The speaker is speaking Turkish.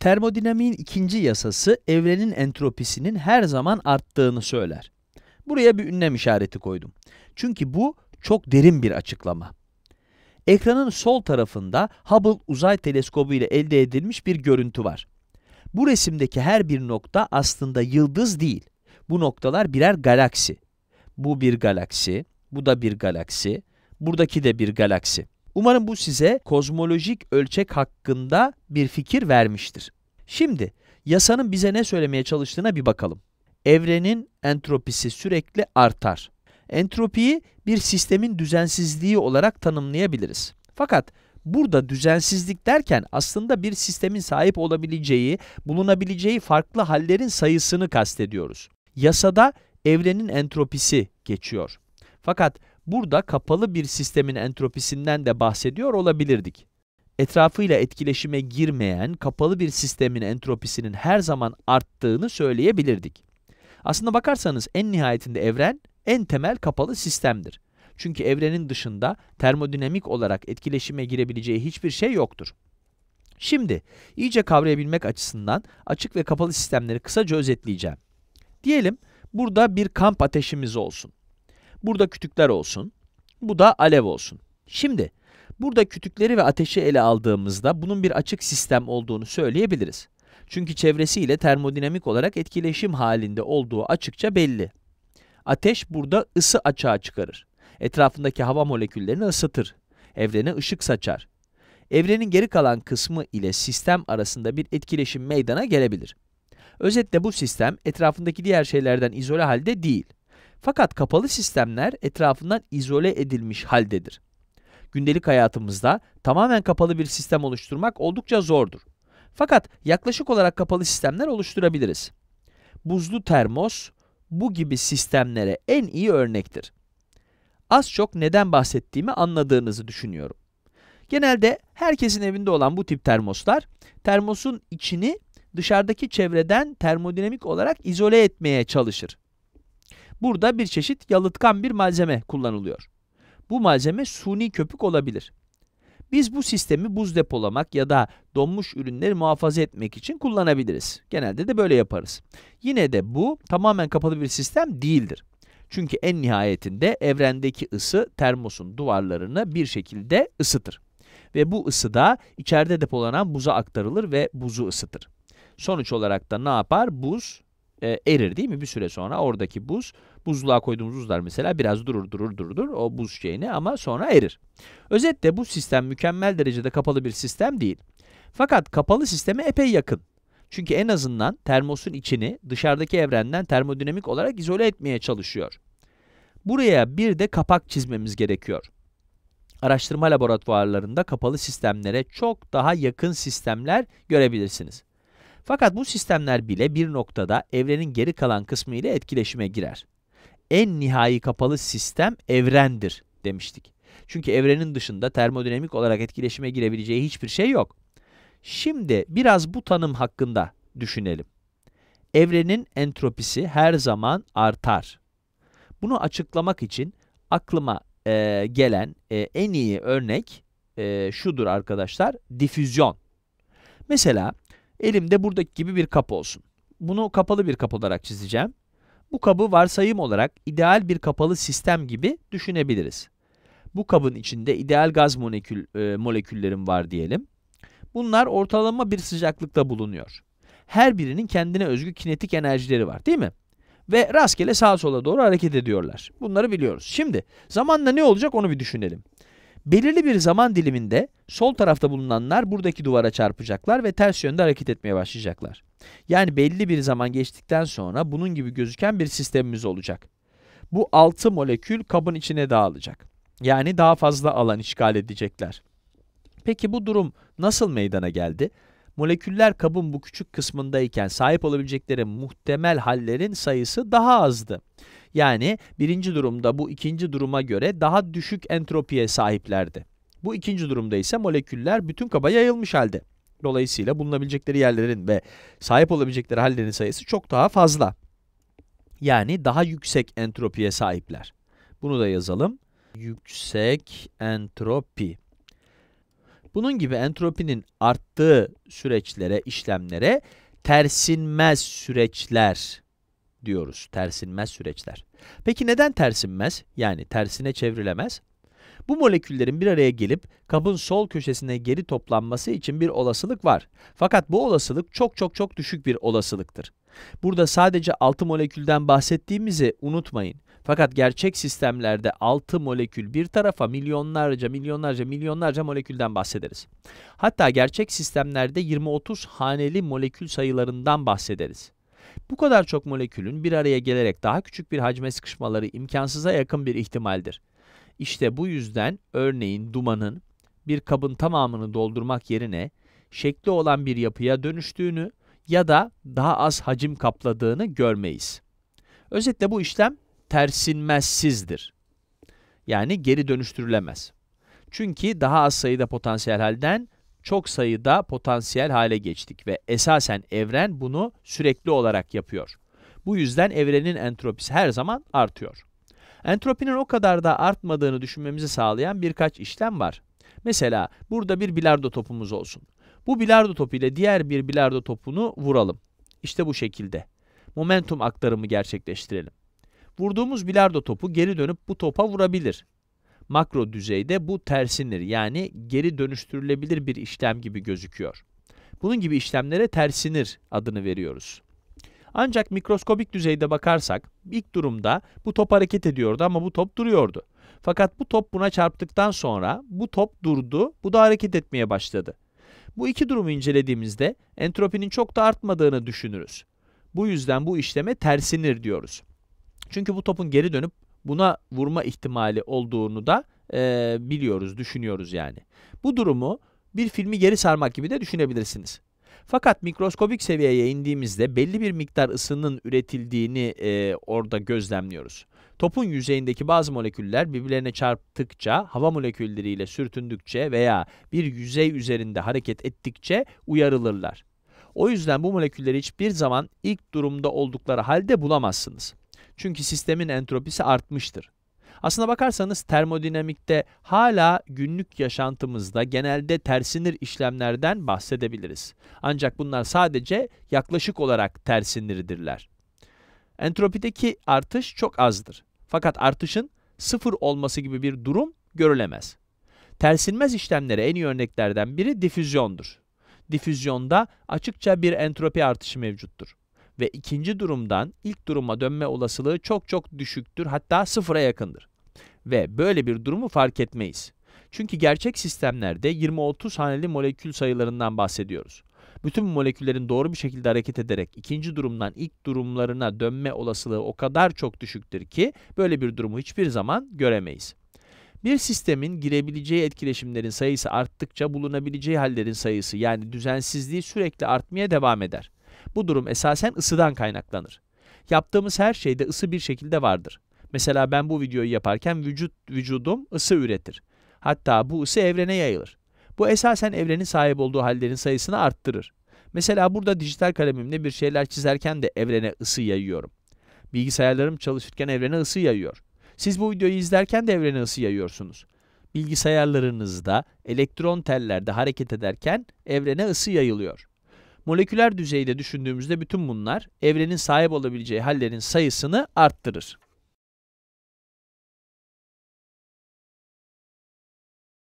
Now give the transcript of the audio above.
Termodinamiğin ikinci yasası evrenin entropisinin her zaman arttığını söyler. Buraya bir ünlem işareti koydum. Çünkü bu çok derin bir açıklama. Ekranın sol tarafında Hubble Uzay Teleskobu ile elde edilmiş bir görüntü var. Bu resimdeki her bir nokta aslında yıldız değil. Bu noktalar birer galaksi. Bu bir galaksi, bu da bir galaksi, buradaki de bir galaksi. Umarım bu size kozmolojik ölçek hakkında bir fikir vermiştir. Şimdi yasanın bize ne söylemeye çalıştığına bir bakalım. Evrenin entropisi sürekli artar. Entropiyi bir sistemin düzensizliği olarak tanımlayabiliriz. Fakat burada düzensizlik derken aslında bir sistemin sahip olabileceği, bulunabileceği farklı hallerin sayısını kastediyoruz. Yasada evrenin entropisi geçiyor. Fakat Burada kapalı bir sistemin entropisinden de bahsediyor olabilirdik. Etrafıyla etkileşime girmeyen kapalı bir sistemin entropisinin her zaman arttığını söyleyebilirdik. Aslında bakarsanız en nihayetinde evren en temel kapalı sistemdir. Çünkü evrenin dışında termodinamik olarak etkileşime girebileceği hiçbir şey yoktur. Şimdi iyice kavrayabilmek açısından açık ve kapalı sistemleri kısaca özetleyeceğim. Diyelim burada bir kamp ateşimiz olsun. Burada kütükler olsun. Bu da alev olsun. Şimdi burada kütükleri ve ateşi ele aldığımızda bunun bir açık sistem olduğunu söyleyebiliriz. Çünkü çevresiyle termodinamik olarak etkileşim halinde olduğu açıkça belli. Ateş burada ısı açığa çıkarır. Etrafındaki hava moleküllerini ısıtır. Evrene ışık saçar. Evrenin geri kalan kısmı ile sistem arasında bir etkileşim meydana gelebilir. Özetle bu sistem etrafındaki diğer şeylerden izole halde değil. Fakat kapalı sistemler etrafından izole edilmiş haldedir. Gündelik hayatımızda tamamen kapalı bir sistem oluşturmak oldukça zordur. Fakat yaklaşık olarak kapalı sistemler oluşturabiliriz. Buzlu termos bu gibi sistemlere en iyi örnektir. Az çok neden bahsettiğimi anladığınızı düşünüyorum. Genelde herkesin evinde olan bu tip termoslar, termosun içini dışarıdaki çevreden termodinamik olarak izole etmeye çalışır. Burada bir çeşit yalıtkan bir malzeme kullanılıyor. Bu malzeme suni köpük olabilir. Biz bu sistemi buz depolamak ya da donmuş ürünleri muhafaza etmek için kullanabiliriz. Genelde de böyle yaparız. Yine de bu tamamen kapalı bir sistem değildir. Çünkü en nihayetinde evrendeki ısı termosun duvarlarını bir şekilde ısıtır. Ve bu ısı da içeride depolanan buza aktarılır ve buzu ısıtır. Sonuç olarak da ne yapar? Buz e, erir değil mi bir süre sonra oradaki buz buzluğa koyduğumuz buzlar mesela biraz durur durur durur o buz şeyini ama sonra erir. Özetle bu sistem mükemmel derecede kapalı bir sistem değil. Fakat kapalı sisteme epey yakın. Çünkü en azından termosun içini dışarıdaki evrenden termodinamik olarak izole etmeye çalışıyor. Buraya bir de kapak çizmemiz gerekiyor. Araştırma laboratuvarlarında kapalı sistemlere çok daha yakın sistemler görebilirsiniz. Fakat bu sistemler bile bir noktada evrenin geri kalan kısmı ile etkileşime girer. En nihai kapalı sistem evrendir demiştik. Çünkü evrenin dışında termodinamik olarak etkileşime girebileceği hiçbir şey yok. Şimdi biraz bu tanım hakkında düşünelim. Evrenin entropisi her zaman artar. Bunu açıklamak için aklıma e, gelen e, en iyi örnek e, şudur arkadaşlar, difüzyon. Mesela Elimde buradaki gibi bir kap olsun. Bunu kapalı bir kap olarak çizeceğim. Bu kabı varsayım olarak ideal bir kapalı sistem gibi düşünebiliriz. Bu kabın içinde ideal gaz molekül, e, moleküllerim var diyelim. Bunlar ortalama bir sıcaklıkta bulunuyor. Her birinin kendine özgü kinetik enerjileri var değil mi? Ve rastgele sağa sola doğru hareket ediyorlar. Bunları biliyoruz. Şimdi zamanla ne olacak onu bir düşünelim. Belirli bir zaman diliminde sol tarafta bulunanlar buradaki duvara çarpacaklar ve ters yönde hareket etmeye başlayacaklar. Yani belli bir zaman geçtikten sonra bunun gibi gözüken bir sistemimiz olacak. Bu 6 molekül kabın içine dağılacak. Yani daha fazla alan işgal edecekler. Peki bu durum nasıl meydana geldi? Moleküller kabın bu küçük kısmındayken sahip olabilecekleri muhtemel hallerin sayısı daha azdı. Yani birinci durumda bu ikinci duruma göre daha düşük entropiye sahiplerdi. Bu ikinci durumda ise moleküller bütün kaba yayılmış halde. Dolayısıyla bulunabilecekleri yerlerin ve sahip olabilecekleri hallerin sayısı çok daha fazla. Yani daha yüksek entropiye sahipler. Bunu da yazalım. Yüksek entropi. Bunun gibi entropinin arttığı süreçlere, işlemlere tersinmez süreçler diyoruz. Tersinmez süreçler. Peki neden tersinmez? Yani tersine çevrilemez. Bu moleküllerin bir araya gelip kabın sol köşesine geri toplanması için bir olasılık var. Fakat bu olasılık çok çok çok düşük bir olasılıktır. Burada sadece 6 molekülden bahsettiğimizi unutmayın. Fakat gerçek sistemlerde 6 molekül bir tarafa milyonlarca milyonlarca milyonlarca molekülden bahsederiz. Hatta gerçek sistemlerde 20-30 haneli molekül sayılarından bahsederiz. Bu kadar çok molekülün bir araya gelerek daha küçük bir hacme sıkışmaları imkansıza yakın bir ihtimaldir. İşte bu yüzden örneğin dumanın bir kabın tamamını doldurmak yerine şekli olan bir yapıya dönüştüğünü ya da daha az hacim kapladığını görmeyiz. Özetle bu işlem tersinmezsizdir. Yani geri dönüştürülemez. Çünkü daha az sayıda potansiyel halden çok sayıda potansiyel hale geçtik ve esasen evren bunu sürekli olarak yapıyor. Bu yüzden evrenin entropisi her zaman artıyor. Entropinin o kadar da artmadığını düşünmemizi sağlayan birkaç işlem var. Mesela burada bir bilardo topumuz olsun. Bu bilardo topu ile diğer bir bilardo topunu vuralım. İşte bu şekilde. Momentum aktarımı gerçekleştirelim. Vurduğumuz bilardo topu geri dönüp bu topa vurabilir makro düzeyde bu tersinir yani geri dönüştürülebilir bir işlem gibi gözüküyor. Bunun gibi işlemlere tersinir adını veriyoruz. Ancak mikroskobik düzeyde bakarsak ilk durumda bu top hareket ediyordu ama bu top duruyordu. Fakat bu top buna çarptıktan sonra bu top durdu, bu da hareket etmeye başladı. Bu iki durumu incelediğimizde entropinin çok da artmadığını düşünürüz. Bu yüzden bu işleme tersinir diyoruz. Çünkü bu topun geri dönüp buna vurma ihtimali olduğunu da e, biliyoruz, düşünüyoruz yani. Bu durumu bir filmi geri sarmak gibi de düşünebilirsiniz. Fakat mikroskobik seviyeye indiğimizde belli bir miktar ısının üretildiğini e, orada gözlemliyoruz. Topun yüzeyindeki bazı moleküller birbirlerine çarptıkça, hava molekülleriyle sürtündükçe veya bir yüzey üzerinde hareket ettikçe uyarılırlar. O yüzden bu molekülleri hiçbir zaman ilk durumda oldukları halde bulamazsınız. Çünkü sistemin entropisi artmıştır. Aslına bakarsanız termodinamikte hala günlük yaşantımızda genelde tersinir işlemlerden bahsedebiliriz. Ancak bunlar sadece yaklaşık olarak tersinirdirler. Entropideki artış çok azdır. Fakat artışın sıfır olması gibi bir durum görülemez. Tersinmez işlemlere en iyi örneklerden biri difüzyondur. Difüzyonda açıkça bir entropi artışı mevcuttur ve ikinci durumdan ilk duruma dönme olasılığı çok çok düşüktür hatta sıfıra yakındır. Ve böyle bir durumu fark etmeyiz. Çünkü gerçek sistemlerde 20-30 haneli molekül sayılarından bahsediyoruz. Bütün moleküllerin doğru bir şekilde hareket ederek ikinci durumdan ilk durumlarına dönme olasılığı o kadar çok düşüktür ki böyle bir durumu hiçbir zaman göremeyiz. Bir sistemin girebileceği etkileşimlerin sayısı arttıkça bulunabileceği hallerin sayısı yani düzensizliği sürekli artmaya devam eder. Bu durum esasen ısıdan kaynaklanır. Yaptığımız her şeyde ısı bir şekilde vardır. Mesela ben bu videoyu yaparken vücut vücudum ısı üretir. Hatta bu ısı evrene yayılır. Bu esasen evrenin sahip olduğu hallerin sayısını arttırır. Mesela burada dijital kalemimle bir şeyler çizerken de evrene ısı yayıyorum. Bilgisayarlarım çalışırken evrene ısı yayıyor. Siz bu videoyu izlerken de evrene ısı yayıyorsunuz. Bilgisayarlarınızda elektron tellerde hareket ederken evrene ısı yayılıyor. Moleküler düzeyde düşündüğümüzde bütün bunlar evrenin sahip olabileceği hallerin sayısını arttırır.